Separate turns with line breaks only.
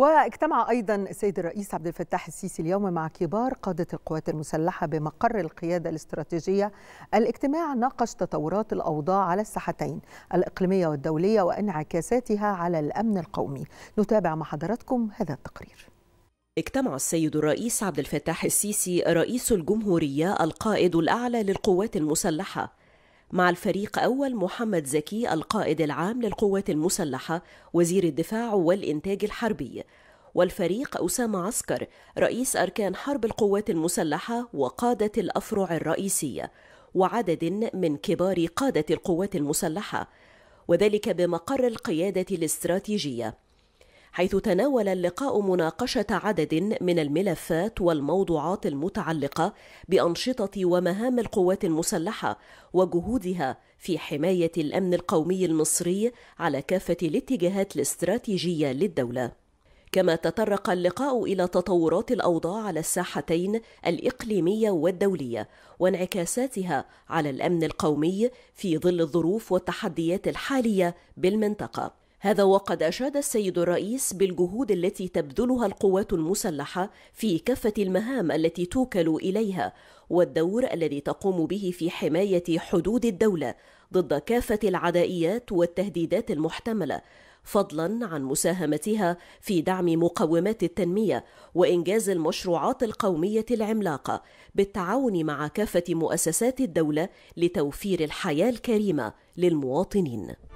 واجتمع ايضا السيد الرئيس عبد الفتاح السيسي اليوم مع كبار قاده القوات المسلحه بمقر القياده الاستراتيجيه. الاجتماع ناقش تطورات الاوضاع على الساحتين الاقليميه والدوليه وانعكاساتها على الامن القومي. نتابع مع حضراتكم هذا التقرير.
اجتمع السيد الرئيس عبد الفتاح السيسي رئيس الجمهورية القائد الأعلى للقوات المسلحة مع الفريق أول محمد زكي القائد العام للقوات المسلحة وزير الدفاع والإنتاج الحربي والفريق أسامة عسكر رئيس أركان حرب القوات المسلحة وقادة الأفرع الرئيسية وعدد من كبار قادة القوات المسلحة وذلك بمقر القيادة الاستراتيجية حيث تناول اللقاء مناقشة عدد من الملفات والموضوعات المتعلقة بأنشطة ومهام القوات المسلحة وجهودها في حماية الأمن القومي المصري على كافة الاتجاهات الاستراتيجية للدولة. كما تطرق اللقاء الى تطورات الاوضاع على الساحتين الاقليميه والدوليه وانعكاساتها على الامن القومي في ظل الظروف والتحديات الحاليه بالمنطقه هذا وقد أشاد السيد الرئيس بالجهود التي تبذلها القوات المسلحة في كافة المهام التي توكل إليها والدور الذي تقوم به في حماية حدود الدولة ضد كافة العدائيات والتهديدات المحتملة فضلا عن مساهمتها في دعم مقومات التنميه وانجاز المشروعات القوميه العملاقه بالتعاون مع كافه مؤسسات الدوله لتوفير الحياه الكريمه للمواطنين